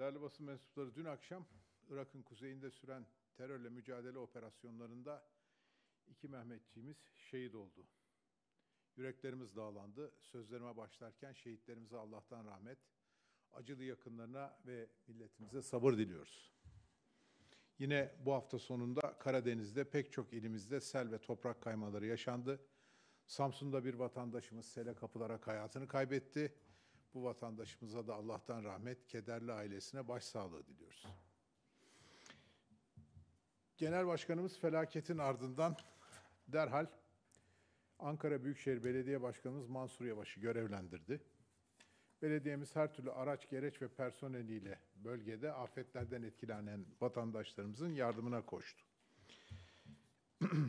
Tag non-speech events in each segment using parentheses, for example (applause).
Değerli basın mensupları dün akşam Irak'ın kuzeyinde süren terörle mücadele operasyonlarında iki Mehmetçiğimiz şehit oldu. Yüreklerimiz dağlandı. Sözlerime başlarken şehitlerimize Allah'tan rahmet, acılı yakınlarına ve milletimize sabır diliyoruz. Yine bu hafta sonunda Karadeniz'de pek çok ilimizde sel ve toprak kaymaları yaşandı. Samsun'da bir vatandaşımız sele kapılarak hayatını kaybetti. Bu vatandaşımıza da Allah'tan rahmet, kederli ailesine başsağlığı diliyoruz. Genel Başkanımız felaketin ardından derhal Ankara Büyükşehir Belediye Başkanımız Mansur Yavaş'ı görevlendirdi. Belediyemiz her türlü araç, gereç ve personeliyle bölgede afetlerden etkilenen vatandaşlarımızın yardımına koştu. (clears throat)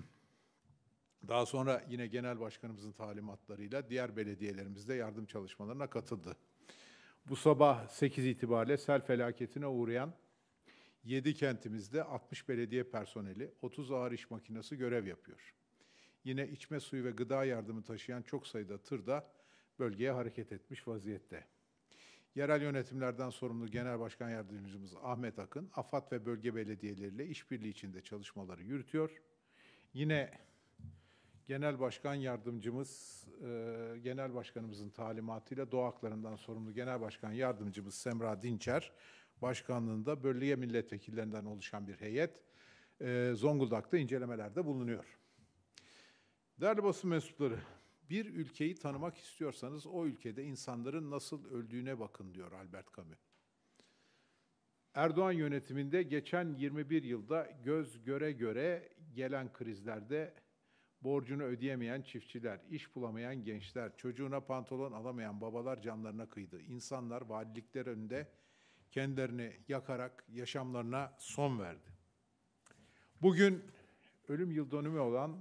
Daha sonra yine genel başkanımızın talimatlarıyla diğer belediyelerimizde yardım çalışmalarına katıldı. Bu sabah 8 itibariyle sel felaketine uğrayan 7 kentimizde 60 belediye personeli, 30 ağır iş makinesi görev yapıyor. Yine içme suyu ve gıda yardımı taşıyan çok sayıda tır da bölgeye hareket etmiş vaziyette. Yerel yönetimlerden sorumlu Genel Başkan Yardımcımız Ahmet Akın, AFAD ve bölge belediyeleriyle işbirliği içinde çalışmaları yürütüyor. Yine Genel Başkan Yardımcımız, e, Genel Başkanımızın talimatıyla doğa haklarından sorumlu Genel Başkan Yardımcımız Semra Dinçer, başkanlığında bölge milletvekillerinden oluşan bir heyet e, Zonguldak'ta incelemelerde bulunuyor. Değerli basın mensupları, bir ülkeyi tanımak istiyorsanız o ülkede insanların nasıl öldüğüne bakın diyor Albert Camus. Erdoğan yönetiminde geçen 21 yılda göz göre göre gelen krizlerde borcunu ödeyemeyen çiftçiler, iş bulamayan gençler, çocuğuna pantolon alamayan babalar canlarına kıydı. İnsanlar valilikler önünde kendilerini yakarak yaşamlarına son verdi. Bugün ölüm yıl dönümü olan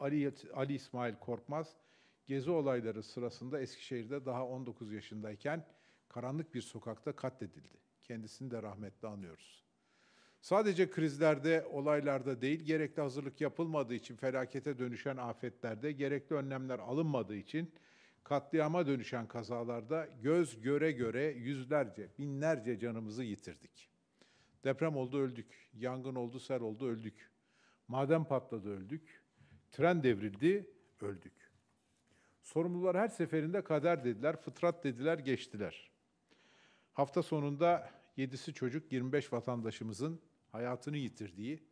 Ali, Ali İsmail Korkmaz, gezi olayları sırasında Eskişehir'de daha 19 yaşındayken karanlık bir sokakta katledildi. Kendisini de rahmetle anıyoruz. Sadece krizlerde, olaylarda değil, gerekli hazırlık yapılmadığı için felakete dönüşen afetlerde, gerekli önlemler alınmadığı için katliama dönüşen kazalarda göz göre göre yüzlerce, binlerce canımızı yitirdik. Deprem oldu öldük, yangın oldu sel oldu öldük, maden patladı öldük, tren devrildi öldük. Sorumlular her seferinde kader dediler, fıtrat dediler, geçtiler. Hafta sonunda yedisi çocuk 25 vatandaşımızın hayatını yitirdiği,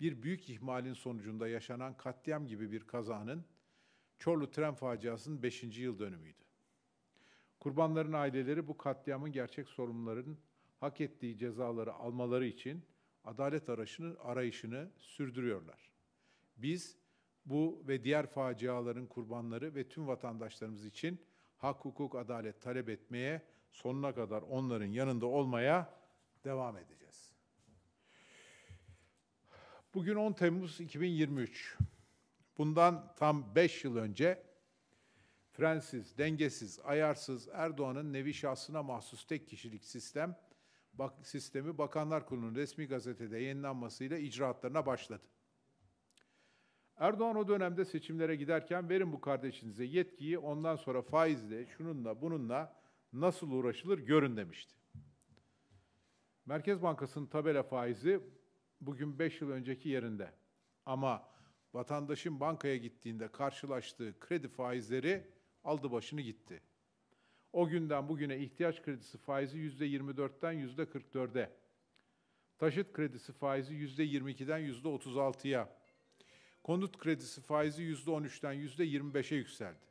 bir büyük ihmalin sonucunda yaşanan katliam gibi bir kazanın Çorlu tren faciasının 5. yıl dönümüydü. Kurbanların aileleri bu katliamın gerçek sorumluların hak ettiği cezaları almaları için adalet arayışını, arayışını sürdürüyorlar. Biz bu ve diğer faciaların kurbanları ve tüm vatandaşlarımız için hak, hukuk, adalet talep etmeye sonuna kadar onların yanında olmaya devam edeceğiz. Bugün 10 Temmuz 2023. Bundan tam 5 yıl önce fransız dengesiz, ayarsız Erdoğan'ın nevi şahsına mahsus tek kişilik sistem bak, sistemi Bakanlar Kurulu'nun resmi gazetede yayınlanmasıyla icraatlarına başladı. Erdoğan o dönemde seçimlere giderken verin bu kardeşinize yetkiyi ondan sonra faizle, şununla, bununla nasıl uğraşılır görün demişti. Merkez Bankası'nın tabela faizi bugün 5 yıl önceki yerinde. Ama vatandaşın bankaya gittiğinde karşılaştığı kredi faizleri aldı başını gitti. O günden bugüne ihtiyaç kredisi faizi %24'ten %44'e, taşıt kredisi faizi %22'den %36'ya, konut kredisi faizi %13'ten %25'e yükseldi.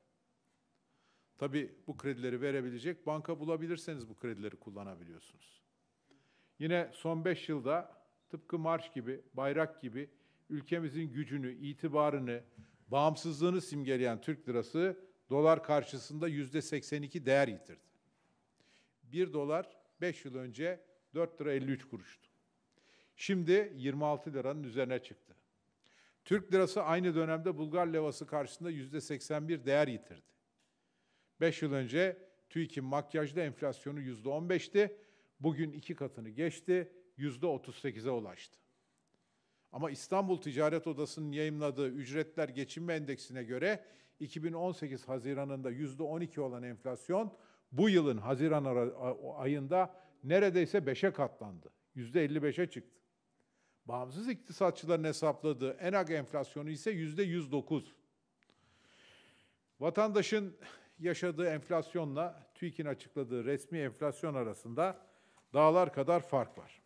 Tabi bu kredileri verebilecek banka bulabilirseniz bu kredileri kullanabiliyorsunuz. Yine son 5 yılda tıpkı marş gibi, bayrak gibi ülkemizin gücünü, itibarını, bağımsızlığını simgeleyen Türk lirası dolar karşısında yüzde 82 değer yitirdi. 1 dolar 5 yıl önce 4 lira 53 kuruştu. Şimdi 26 liranın üzerine çıktı. Türk lirası aynı dönemde Bulgar levası karşısında yüzde 81 değer yitirdi. 5 yıl önce TÜİK'in makyajda enflasyonu yüzde 15'ti. Bugün iki katını geçti. Yüzde %38'e ulaştı. Ama İstanbul Ticaret Odası'nın yayımladığı ücretler geçinme endeksine göre 2018 Haziran'ında yüzde %12 olan enflasyon bu yılın Haziran ayında neredeyse 5'e katlandı. Yüzde %55'e çıktı. Bağımsız iktisatçıların hesapladığı ENAG enflasyonu ise yüzde %109. Vatandaşın yaşadığı enflasyonla TÜİK'in açıkladığı resmi enflasyon arasında dağlar kadar fark var.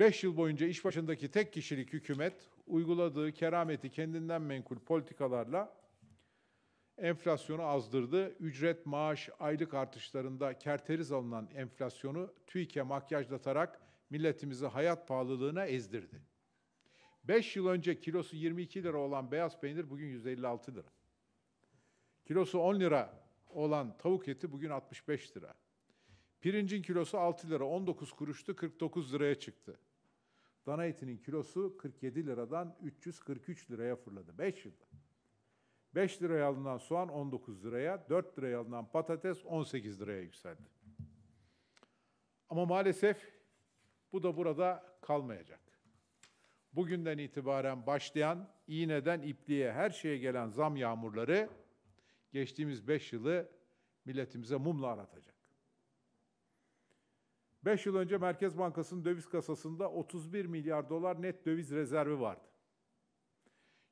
Beş yıl boyunca iş başındaki tek kişilik hükümet uyguladığı kerameti kendinden menkul politikalarla enflasyonu azdırdı. Ücret, maaş, aylık artışlarında kerteriz alınan enflasyonu TÜİK'e makyajlatarak milletimizi hayat pahalılığına ezdirdi. 5 yıl önce kilosu 22 lira olan beyaz peynir bugün 156 lira. Kilosu 10 lira olan tavuk eti bugün 65 lira. Pirincin kilosu 6 lira 19 kuruştu 49 liraya çıktı. Dana etinin kilosu 47 liradan 343 liraya fırladı. 5 yılda. 5 liraya alınan soğan 19 liraya, 4 liraya alınan patates 18 liraya yükseldi. Ama maalesef bu da burada kalmayacak. Bugünden itibaren başlayan iğneden ipliğe her şeye gelen zam yağmurları geçtiğimiz 5 yılı milletimize mumla aratacak. 5 yıl önce Merkez Bankası'nın döviz kasasında 31 milyar dolar net döviz rezervi vardı.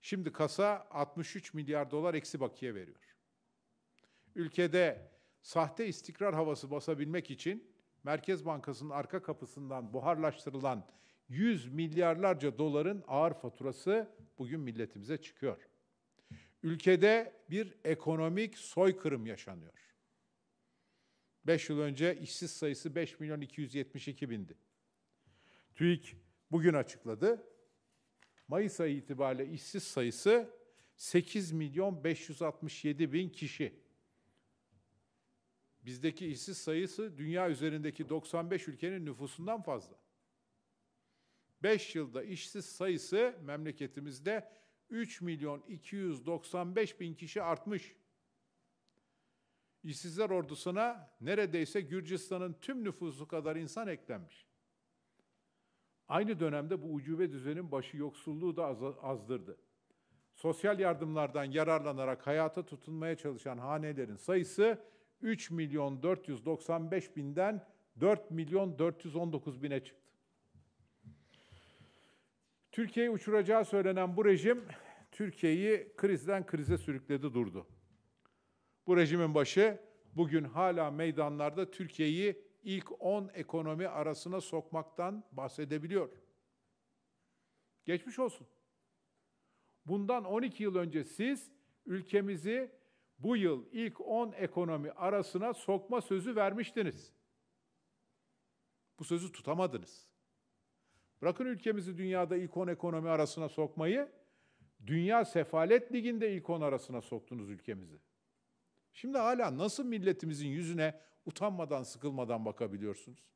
Şimdi kasa 63 milyar dolar eksi bakiye veriyor. Ülkede sahte istikrar havası basabilmek için Merkez Bankası'nın arka kapısından buharlaştırılan 100 milyarlarca doların ağır faturası bugün milletimize çıkıyor. Ülkede bir ekonomik soykırım yaşanıyor. 5 yıl önce işsiz sayısı 5 milyon 272 bindi. TÜİK bugün açıkladı. Mayıs ayı itibariyle işsiz sayısı 8 milyon 567 bin kişi. Bizdeki işsiz sayısı dünya üzerindeki 95 ülkenin nüfusundan fazla. 5 yılda işsiz sayısı memleketimizde 3 milyon 295 bin kişi artmış. İşsizler ordusuna neredeyse Gürcistan'ın tüm nüfusu kadar insan eklenmiş. Aynı dönemde bu ucube düzenin başı yoksulluğu da azdırdı. Sosyal yardımlardan yararlanarak hayata tutunmaya çalışan hanelerin sayısı 3 milyon 495 binden 4 milyon 419 bine çıktı. Türkiye'yi uçuracağı söylenen bu rejim Türkiye'yi krizden krize sürükledi durdu. Bu rejimin başı bugün hala meydanlarda Türkiye'yi ilk 10 ekonomi arasına sokmaktan bahsedebiliyor. Geçmiş olsun. Bundan 12 yıl önce siz ülkemizi bu yıl ilk 10 ekonomi arasına sokma sözü vermiştiniz. Bu sözü tutamadınız. Bırakın ülkemizi dünyada ilk 10 ekonomi arasına sokmayı, dünya sefalet liginde ilk 10 arasına soktunuz ülkemizi. Şimdi hala nasıl milletimizin yüzüne utanmadan, sıkılmadan bakabiliyorsunuz?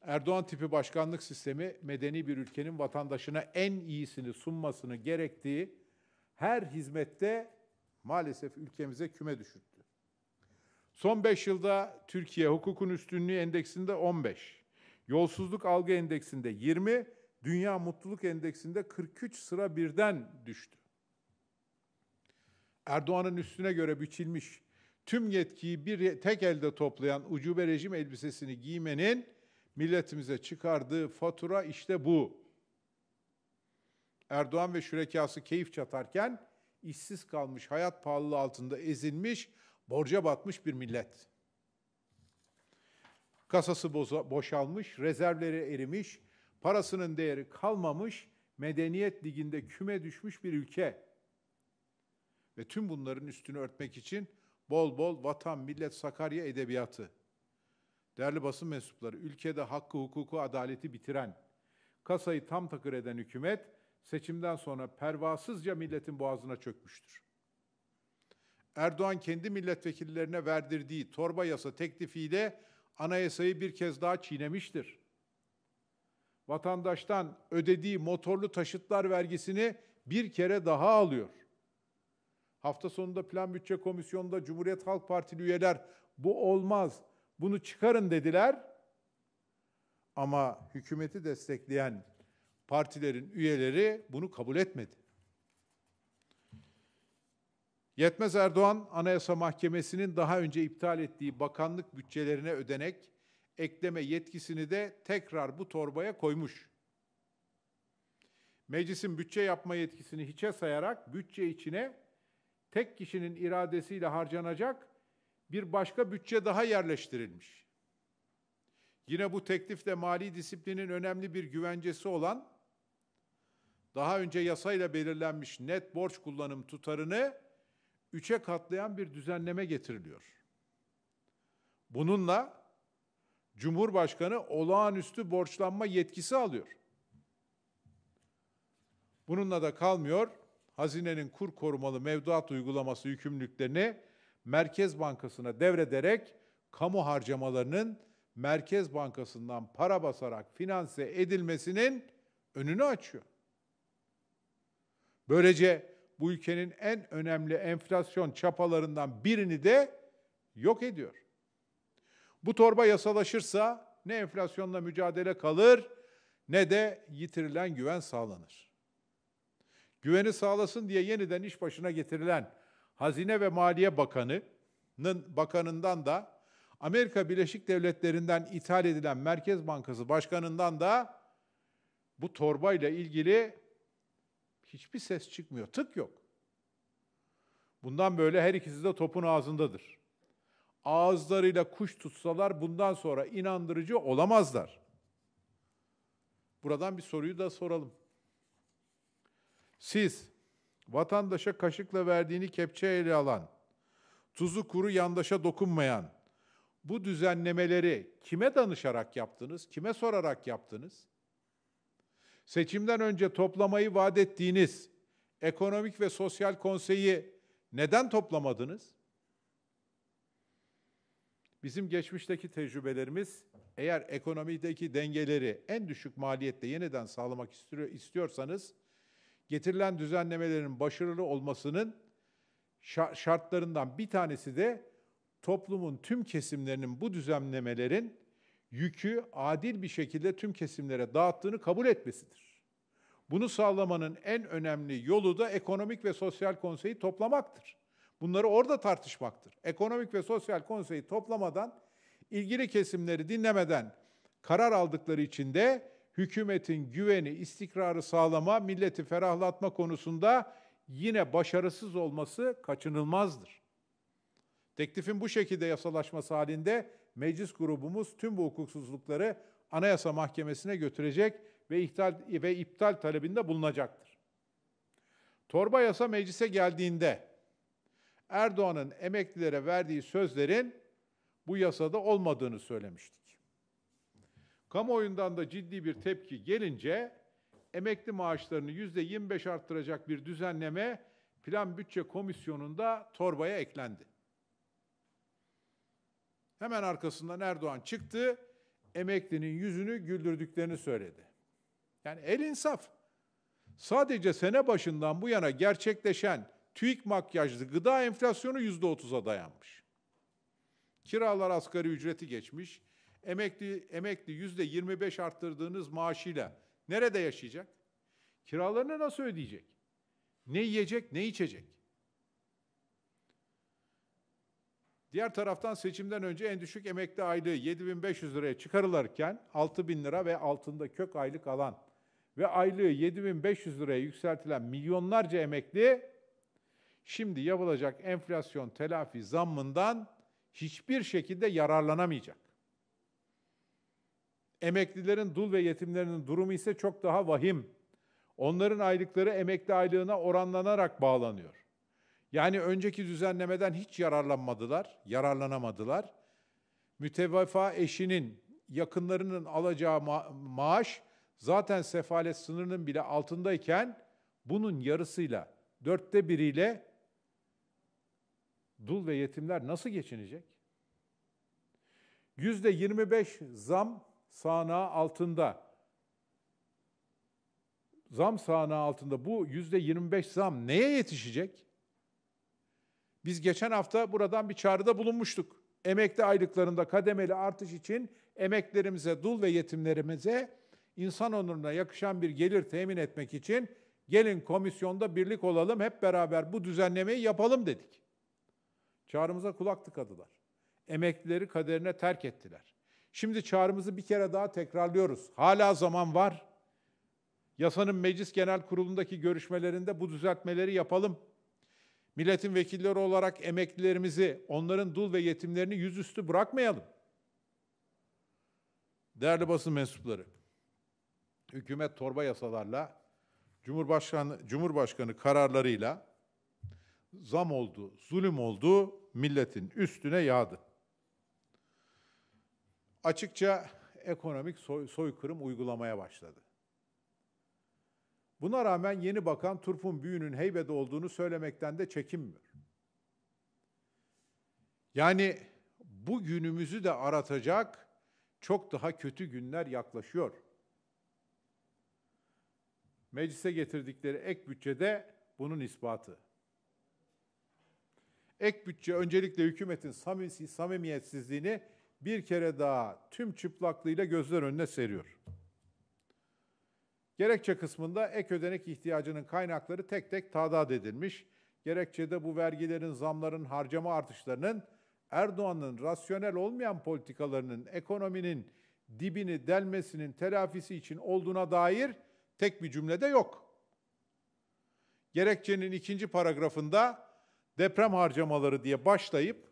Erdoğan tipi başkanlık sistemi medeni bir ülkenin vatandaşına en iyisini sunmasını gerektiği her hizmette maalesef ülkemize küme düşürttü. Son 5 yılda Türkiye hukukun üstünlüğü endeksinde 15, yolsuzluk algı endeksinde 20, dünya mutluluk endeksinde 43 sıra birden düştü. Erdoğan'ın üstüne göre biçilmiş tüm yetkiyi bir tek elde toplayan ucube rejim elbisesini giymenin milletimize çıkardığı fatura işte bu. Erdoğan ve şürekası keyif çatarken işsiz kalmış, hayat pahalılığı altında ezilmiş, borca batmış bir millet. Kasası boza, boşalmış, rezervleri erimiş, parasının değeri kalmamış, medeniyet liginde küme düşmüş bir ülke. Ve tüm bunların üstünü örtmek için bol bol vatan, millet, Sakarya edebiyatı. Değerli basın mensupları, ülkede hakkı, hukuku, adaleti bitiren, kasayı tam takır eden hükümet seçimden sonra pervasızca milletin boğazına çökmüştür. Erdoğan kendi milletvekillerine verdirdiği torba yasa teklifiyle anayasayı bir kez daha çiğnemiştir. Vatandaştan ödediği motorlu taşıtlar vergisini bir kere daha alıyor. Hafta sonunda Plan Bütçe Komisyonu'nda Cumhuriyet Halk Partili üyeler bu olmaz, bunu çıkarın dediler. Ama hükümeti destekleyen partilerin üyeleri bunu kabul etmedi. Yetmez Erdoğan, Anayasa Mahkemesi'nin daha önce iptal ettiği bakanlık bütçelerine ödenek ekleme yetkisini de tekrar bu torbaya koymuş. Meclisin bütçe yapma yetkisini hiçe sayarak bütçe içine tek kişinin iradesiyle harcanacak bir başka bütçe daha yerleştirilmiş. Yine bu teklifte mali disiplinin önemli bir güvencesi olan daha önce yasayla belirlenmiş net borç kullanım tutarını üçe katlayan bir düzenleme getiriliyor. Bununla Cumhurbaşkanı olağanüstü borçlanma yetkisi alıyor. Bununla da kalmıyor hazinenin kur korumalı mevduat uygulaması yükümlülüklerini Merkez Bankası'na devrederek kamu harcamalarının Merkez Bankası'ndan para basarak finanse edilmesinin önünü açıyor. Böylece bu ülkenin en önemli enflasyon çapalarından birini de yok ediyor. Bu torba yasalaşırsa ne enflasyonla mücadele kalır ne de yitirilen güven sağlanır güveni sağlasın diye yeniden iş başına getirilen Hazine ve Maliye Bakanı'nın bakanından da Amerika Birleşik Devletleri'nden ithal edilen Merkez Bankası Başkanı'ndan da bu torbayla ilgili hiçbir ses çıkmıyor. Tık yok. Bundan böyle her ikisi de topun ağzındadır. Ağızlarıyla kuş tutsalar bundan sonra inandırıcı olamazlar. Buradan bir soruyu da soralım. Siz vatandaşa kaşıkla verdiğini kepçe ele alan, tuzu kuru yandaşa dokunmayan bu düzenlemeleri kime danışarak yaptınız, kime sorarak yaptınız? Seçimden önce toplamayı vaat ettiğiniz ekonomik ve sosyal konseyi neden toplamadınız? Bizim geçmişteki tecrübelerimiz eğer ekonomideki dengeleri en düşük maliyetle yeniden sağlamak istiyorsanız getirilen düzenlemelerin başarılı olmasının şartlarından bir tanesi de toplumun tüm kesimlerinin bu düzenlemelerin yükü adil bir şekilde tüm kesimlere dağıttığını kabul etmesidir. Bunu sağlamanın en önemli yolu da ekonomik ve sosyal konseyi toplamaktır. Bunları orada tartışmaktır. Ekonomik ve sosyal konseyi toplamadan, ilgili kesimleri dinlemeden karar aldıkları için de hükümetin güveni, istikrarı sağlama, milleti ferahlatma konusunda yine başarısız olması kaçınılmazdır. Teklifin bu şekilde yasalaşması halinde meclis grubumuz tüm bu hukuksuzlukları Anayasa Mahkemesi'ne götürecek ve iptal ve iptal talebinde bulunacaktır. Torba yasa meclise geldiğinde Erdoğan'ın emeklilere verdiği sözlerin bu yasada olmadığını söylemiştik. Kamuoyundan da ciddi bir tepki gelince emekli maaşlarını yüzde 25 arttıracak bir düzenleme Plan Bütçe Komisyonu'nda torbaya eklendi. Hemen arkasından Erdoğan çıktı, emeklinin yüzünü güldürdüklerini söyledi. Yani el insaf. Sadece sene başından bu yana gerçekleşen TÜİK makyajlı gıda enflasyonu yüzde otuza dayanmış. Kiralar asgari ücreti geçmiş, Emekli emekli yüzde 25 arttırdığınız maaşıyla nerede yaşayacak? Kiralarını nasıl ödeyecek? Ne yiyecek, ne içecek? Diğer taraftan seçimden önce en düşük emekli aylığı 7500 liraya çıkarılırken 6000 lira ve altında kök aylık alan ve aylığı 7500 liraya yükseltilen milyonlarca emekli şimdi yapılacak enflasyon telafi zammından hiçbir şekilde yararlanamayacak. Emeklilerin dul ve yetimlerinin durumu ise çok daha vahim. Onların aylıkları emekli aylığına oranlanarak bağlanıyor. Yani önceki düzenlemeden hiç yararlanmadılar, yararlanamadılar. Mütevafa eşinin, yakınlarının alacağı ma- maaş zaten sefalet sınırının bile altındayken bunun yarısıyla, dörtte biriyle dul ve yetimler nasıl geçinecek? Yüzde 25 zam sağnağı altında, zam sağnağı altında bu yüzde 25 zam neye yetişecek? Biz geçen hafta buradan bir çağrıda bulunmuştuk. Emekli aylıklarında kademeli artış için emeklerimize, dul ve yetimlerimize insan onuruna yakışan bir gelir temin etmek için gelin komisyonda birlik olalım, hep beraber bu düzenlemeyi yapalım dedik. Çağrımıza kulak tıkadılar. Emeklileri kaderine terk ettiler. Şimdi çağrımızı bir kere daha tekrarlıyoruz. Hala zaman var. Yasanın Meclis Genel Kurulu'ndaki görüşmelerinde bu düzeltmeleri yapalım. Milletin vekilleri olarak emeklilerimizi, onların dul ve yetimlerini yüzüstü bırakmayalım. Değerli basın mensupları, hükümet torba yasalarla, Cumhurbaşkanı, Cumhurbaşkanı kararlarıyla zam oldu, zulüm oldu, milletin üstüne yağdı açıkça ekonomik soy, soykırım uygulamaya başladı. Buna rağmen yeni bakan Turp'un büyünün heybede olduğunu söylemekten de çekinmiyor. Yani bu günümüzü de aratacak çok daha kötü günler yaklaşıyor. Meclise getirdikleri ek bütçede bunun ispatı. Ek bütçe öncelikle hükümetin samimiyetsizliğini bir kere daha tüm çıplaklığıyla gözler önüne seriyor. Gerekçe kısmında ek ödenek ihtiyacının kaynakları tek tek tadat edilmiş. Gerekçede bu vergilerin, zamların, harcama artışlarının Erdoğan'ın rasyonel olmayan politikalarının ekonominin dibini delmesinin telafisi için olduğuna dair tek bir cümlede yok. Gerekçenin ikinci paragrafında deprem harcamaları diye başlayıp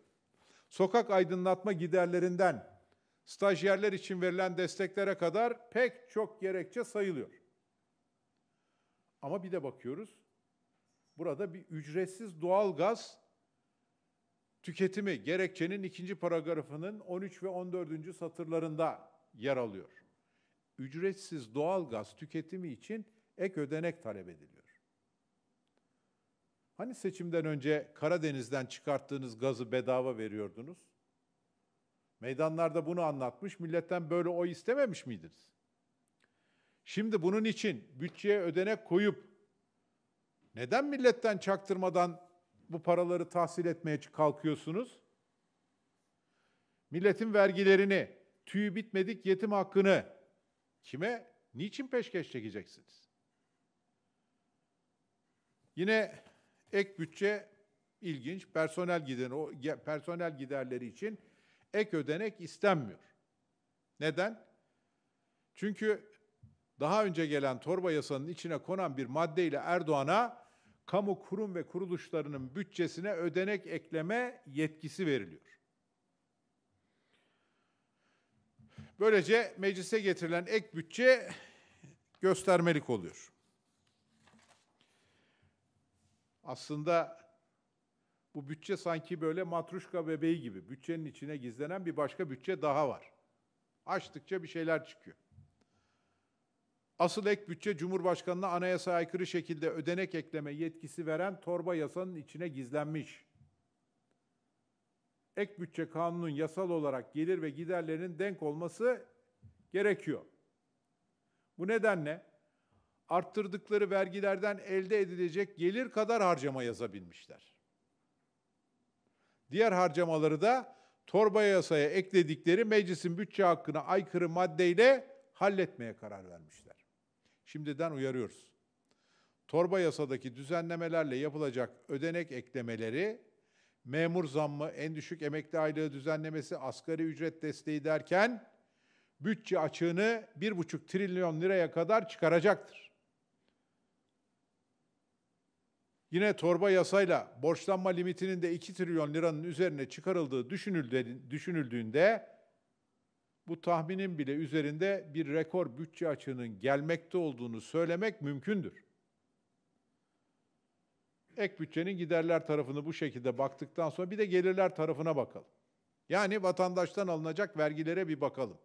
sokak aydınlatma giderlerinden stajyerler için verilen desteklere kadar pek çok gerekçe sayılıyor. Ama bir de bakıyoruz, burada bir ücretsiz doğal gaz tüketimi gerekçenin ikinci paragrafının 13 ve 14. satırlarında yer alıyor. Ücretsiz doğal gaz tüketimi için ek ödenek talep ediliyor. Hani seçimden önce Karadeniz'den çıkarttığınız gazı bedava veriyordunuz? Meydanlarda bunu anlatmış, milletten böyle oy istememiş miydiniz? Şimdi bunun için bütçeye ödenek koyup neden milletten çaktırmadan bu paraları tahsil etmeye kalkıyorsunuz? Milletin vergilerini, tüyü bitmedik yetim hakkını kime, niçin peşkeş çekeceksiniz? Yine Ek bütçe ilginç. Personel giden o personel giderleri için ek ödenek istenmiyor. Neden? Çünkü daha önce gelen torba yasanın içine konan bir maddeyle Erdoğan'a kamu kurum ve kuruluşlarının bütçesine ödenek ekleme yetkisi veriliyor. Böylece meclise getirilen ek bütçe göstermelik oluyor. aslında bu bütçe sanki böyle matruşka bebeği gibi. Bütçenin içine gizlenen bir başka bütçe daha var. Açtıkça bir şeyler çıkıyor. Asıl ek bütçe Cumhurbaşkanı'na anayasaya aykırı şekilde ödenek ekleme yetkisi veren torba yasanın içine gizlenmiş. Ek bütçe kanunun yasal olarak gelir ve giderlerinin denk olması gerekiyor. Bu nedenle arttırdıkları vergilerden elde edilecek gelir kadar harcama yazabilmişler. Diğer harcamaları da torba yasaya ekledikleri meclisin bütçe hakkına aykırı maddeyle halletmeye karar vermişler. Şimdiden uyarıyoruz. Torba yasadaki düzenlemelerle yapılacak ödenek eklemeleri, memur zammı, en düşük emekli aylığı düzenlemesi, asgari ücret desteği derken bütçe açığını 1,5 trilyon liraya kadar çıkaracaktır. Yine torba yasayla borçlanma limitinin de 2 trilyon liranın üzerine çıkarıldığı düşünüldüğünde bu tahminin bile üzerinde bir rekor bütçe açığının gelmekte olduğunu söylemek mümkündür. Ek bütçenin giderler tarafını bu şekilde baktıktan sonra bir de gelirler tarafına bakalım. Yani vatandaştan alınacak vergilere bir bakalım.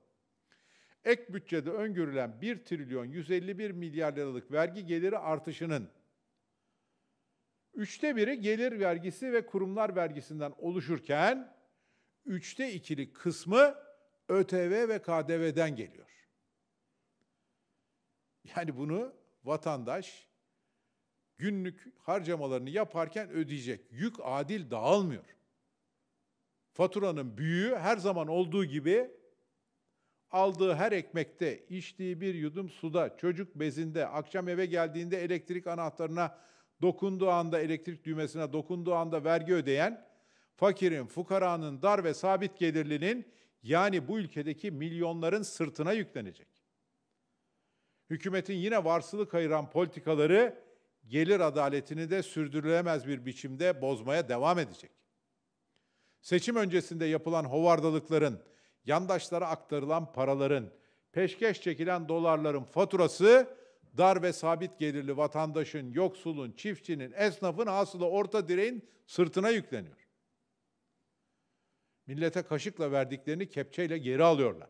Ek bütçede öngörülen 1 trilyon 151 milyar liralık vergi geliri artışının Üçte biri gelir vergisi ve kurumlar vergisinden oluşurken, üçte ikili kısmı ÖTV ve KDV'den geliyor. Yani bunu vatandaş günlük harcamalarını yaparken ödeyecek. Yük adil dağılmıyor. Faturanın büyüğü her zaman olduğu gibi aldığı her ekmekte, içtiği bir yudum suda, çocuk bezinde, akşam eve geldiğinde elektrik anahtarına dokunduğu anda elektrik düğmesine dokunduğu anda vergi ödeyen fakirin, fukaranın, dar ve sabit gelirlinin yani bu ülkedeki milyonların sırtına yüklenecek. Hükümetin yine varsılık ayıran politikaları gelir adaletini de sürdürülemez bir biçimde bozmaya devam edecek. Seçim öncesinde yapılan hovardalıkların, yandaşlara aktarılan paraların, peşkeş çekilen dolarların faturası dar ve sabit gelirli vatandaşın, yoksulun, çiftçinin, esnafın hasıla orta direğin sırtına yükleniyor. Millete kaşıkla verdiklerini kepçeyle geri alıyorlar.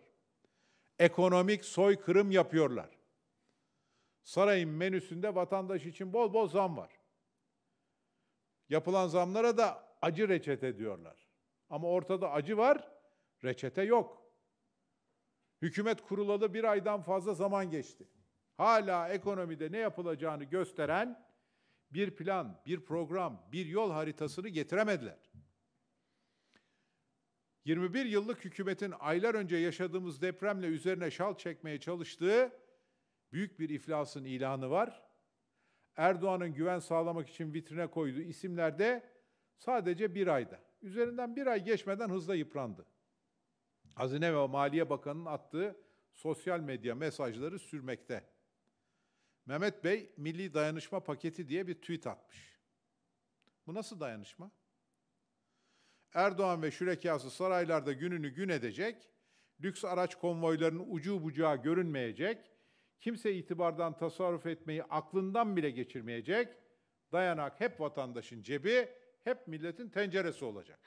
Ekonomik soykırım yapıyorlar. Sarayın menüsünde vatandaş için bol bol zam var. Yapılan zamlara da acı reçete diyorlar. Ama ortada acı var, reçete yok. Hükümet kurulalı bir aydan fazla zaman geçti hala ekonomide ne yapılacağını gösteren bir plan, bir program, bir yol haritasını getiremediler. 21 yıllık hükümetin aylar önce yaşadığımız depremle üzerine şal çekmeye çalıştığı büyük bir iflasın ilanı var. Erdoğan'ın güven sağlamak için vitrine koyduğu isimlerde sadece bir ayda. Üzerinden bir ay geçmeden hızla yıprandı. Hazine ve Maliye Bakanı'nın attığı sosyal medya mesajları sürmekte. Mehmet Bey milli dayanışma paketi diye bir tweet atmış. Bu nasıl dayanışma? Erdoğan ve şürekası saraylarda gününü gün edecek, lüks araç konvoylarının ucu bucağı görünmeyecek, kimse itibardan tasarruf etmeyi aklından bile geçirmeyecek, dayanak hep vatandaşın cebi, hep milletin tenceresi olacak.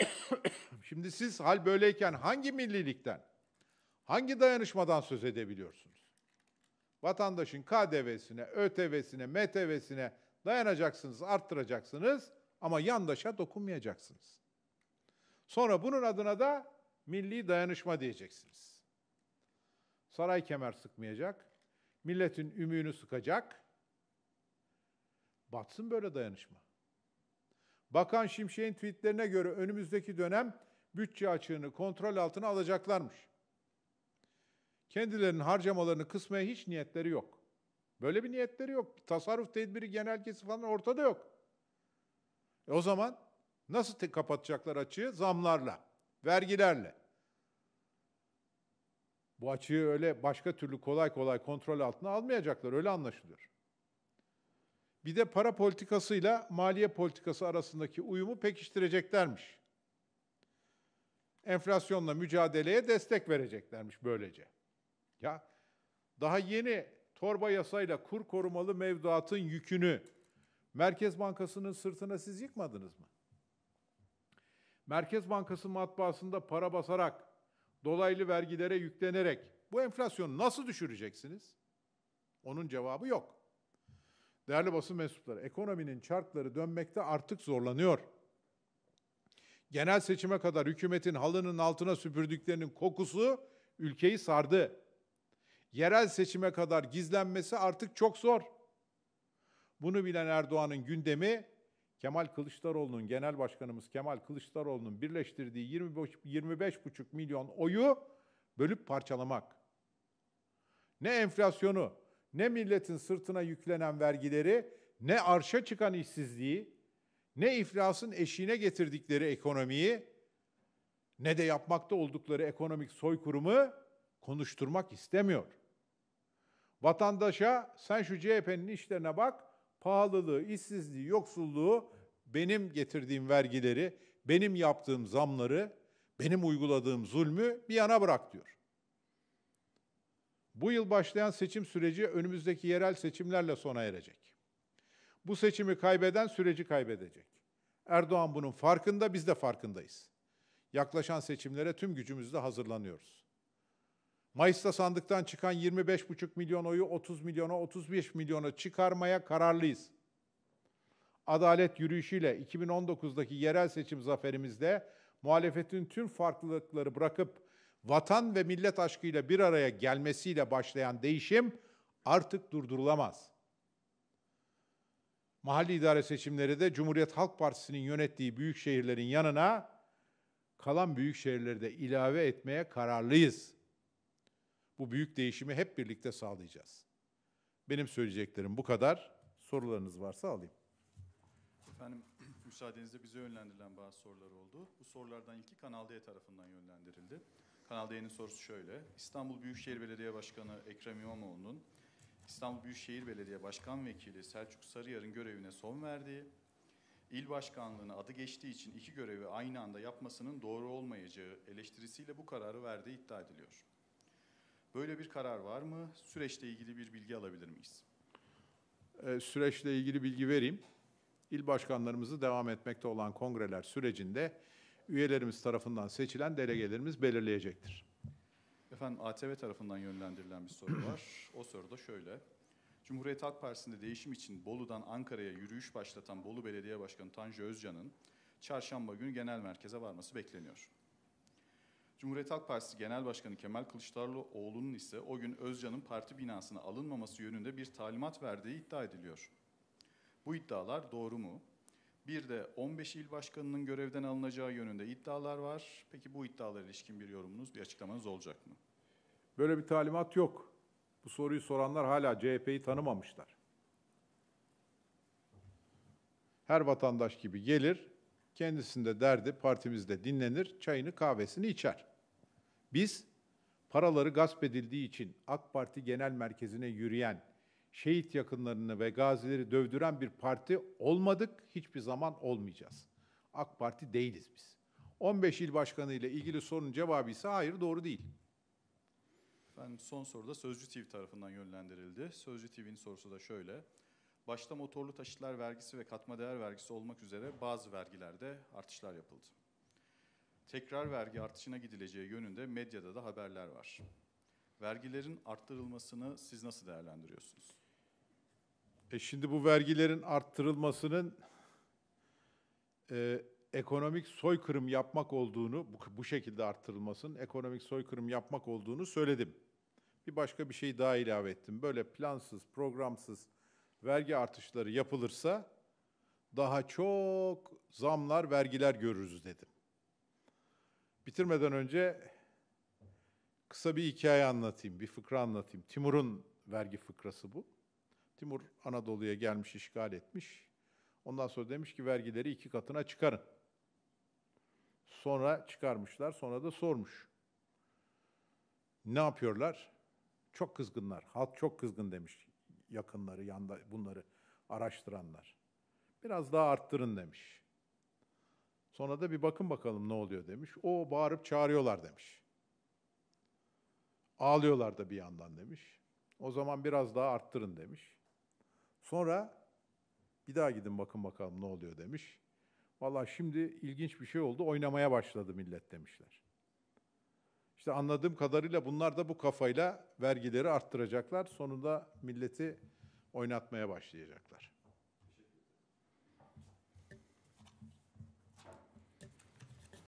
(coughs) Şimdi siz hal böyleyken hangi millilikten, hangi dayanışmadan söz edebiliyorsunuz? Vatandaşın KDV'sine, ÖTV'sine, MTV'sine dayanacaksınız, arttıracaksınız ama yandaşa dokunmayacaksınız. Sonra bunun adına da milli dayanışma diyeceksiniz. Saray kemer sıkmayacak, milletin ümüğünü sıkacak. Batsın böyle dayanışma. Bakan Şimşek'in tweetlerine göre önümüzdeki dönem bütçe açığını kontrol altına alacaklarmış. Kendilerinin harcamalarını kısmaya hiç niyetleri yok. Böyle bir niyetleri yok. Tasarruf tedbiri genelgesi falan ortada yok. E o zaman nasıl te- kapatacaklar açığı? Zamlarla, vergilerle. Bu açığı öyle başka türlü kolay kolay kontrol altına almayacaklar. Öyle anlaşılıyor. Bir de para politikasıyla maliye politikası arasındaki uyumu pekiştireceklermiş. Enflasyonla mücadeleye destek vereceklermiş böylece. Ya daha yeni torba yasayla kur korumalı mevduatın yükünü Merkez Bankası'nın sırtına siz yıkmadınız mı? Merkez Bankası matbaasında para basarak, dolaylı vergilere yüklenerek bu enflasyonu nasıl düşüreceksiniz? Onun cevabı yok. Değerli basın mensupları, ekonominin çarkları dönmekte artık zorlanıyor. Genel seçime kadar hükümetin halının altına süpürdüklerinin kokusu ülkeyi sardı yerel seçime kadar gizlenmesi artık çok zor. Bunu bilen Erdoğan'ın gündemi Kemal Kılıçdaroğlu'nun genel başkanımız Kemal Kılıçdaroğlu'nun birleştirdiği 25,5 milyon oyu bölüp parçalamak. Ne enflasyonu, ne milletin sırtına yüklenen vergileri, ne arşa çıkan işsizliği, ne iflasın eşiğine getirdikleri ekonomiyi, ne de yapmakta oldukları ekonomik soykurumu konuşturmak istemiyor. Vatandaşa sen şu CHP'nin işlerine bak, pahalılığı, işsizliği, yoksulluğu, benim getirdiğim vergileri, benim yaptığım zamları, benim uyguladığım zulmü bir yana bırak diyor. Bu yıl başlayan seçim süreci önümüzdeki yerel seçimlerle sona erecek. Bu seçimi kaybeden süreci kaybedecek. Erdoğan bunun farkında, biz de farkındayız. Yaklaşan seçimlere tüm gücümüzle hazırlanıyoruz. Mayıs'ta sandıktan çıkan 25,5 milyon oyu 30 milyona 35 milyona çıkarmaya kararlıyız. Adalet yürüyüşüyle 2019'daki yerel seçim zaferimizde muhalefetin tüm farklılıkları bırakıp vatan ve millet aşkıyla bir araya gelmesiyle başlayan değişim artık durdurulamaz. Mahalli idare seçimleri de Cumhuriyet Halk Partisi'nin yönettiği büyük şehirlerin yanına kalan büyük şehirleri de ilave etmeye kararlıyız.'' Bu büyük değişimi hep birlikte sağlayacağız. Benim söyleyeceklerim bu kadar. Sorularınız varsa alayım. Efendim (clears throat) müsaadenizle bize yönlendirilen bazı sorular oldu. Bu sorulardan ilki Kanal D tarafından yönlendirildi. Kanal D'nin sorusu şöyle. İstanbul Büyükşehir Belediye Başkanı Ekrem İmamoğlu'nun İstanbul Büyükşehir Belediye Başkan Vekili Selçuk Sarıyar'ın görevine son verdiği, il başkanlığına adı geçtiği için iki görevi aynı anda yapmasının doğru olmayacağı eleştirisiyle bu kararı verdiği iddia ediliyor. Böyle bir karar var mı? Süreçle ilgili bir bilgi alabilir miyiz? Ee, süreçle ilgili bilgi vereyim. İl başkanlarımızı devam etmekte olan kongreler sürecinde üyelerimiz tarafından seçilen delegelerimiz belirleyecektir. Efendim ATV tarafından yönlendirilen bir soru var. O soru da şöyle. Cumhuriyet Halk Partisi'nde değişim için Bolu'dan Ankara'ya yürüyüş başlatan Bolu Belediye Başkanı Tanju Özcan'ın çarşamba günü genel merkeze varması bekleniyor. Cumhuriyet Halk Partisi Genel Başkanı Kemal Kılıçdaroğlu'nun ise o gün Özcan'ın parti binasına alınmaması yönünde bir talimat verdiği iddia ediliyor. Bu iddialar doğru mu? Bir de 15 il başkanının görevden alınacağı yönünde iddialar var. Peki bu iddialara ilişkin bir yorumunuz, bir açıklamanız olacak mı? Böyle bir talimat yok. Bu soruyu soranlar hala CHP'yi tanımamışlar. Her vatandaş gibi gelir, kendisinde derdi partimizde dinlenir, çayını kahvesini içer. Biz paraları gasp edildiği için AK Parti Genel Merkezi'ne yürüyen, şehit yakınlarını ve gazileri dövdüren bir parti olmadık, hiçbir zaman olmayacağız. AK Parti değiliz biz. 15 il başkanı ile ilgili sorunun cevabı ise hayır doğru değil. Efendim son soru da Sözcü TV tarafından yönlendirildi. Sözcü TV'nin sorusu da şöyle. Başta motorlu taşıtlar vergisi ve katma değer vergisi olmak üzere bazı vergilerde artışlar yapıldı tekrar vergi artışına gidileceği yönünde medyada da haberler var. Vergilerin arttırılmasını siz nasıl değerlendiriyorsunuz? E şimdi bu vergilerin arttırılmasının e, ekonomik soykırım yapmak olduğunu, bu, bu şekilde arttırılmasının ekonomik soykırım yapmak olduğunu söyledim. Bir başka bir şey daha ilave ettim. Böyle plansız, programsız vergi artışları yapılırsa daha çok zamlar, vergiler görürüz dedim. Bitirmeden önce kısa bir hikaye anlatayım, bir fıkra anlatayım. Timur'un vergi fıkrası bu. Timur Anadolu'ya gelmiş, işgal etmiş. Ondan sonra demiş ki vergileri iki katına çıkarın. Sonra çıkarmışlar, sonra da sormuş. Ne yapıyorlar? Çok kızgınlar. Halk çok kızgın demiş yakınları, yanda bunları araştıranlar. Biraz daha arttırın demiş. Sonra da bir bakın bakalım ne oluyor demiş. O bağırıp çağırıyorlar demiş. Ağlıyorlar da bir yandan demiş. O zaman biraz daha arttırın demiş. Sonra bir daha gidin bakın bakalım ne oluyor demiş. Valla şimdi ilginç bir şey oldu. Oynamaya başladı millet demişler. İşte anladığım kadarıyla bunlar da bu kafayla vergileri arttıracaklar. Sonunda milleti oynatmaya başlayacaklar.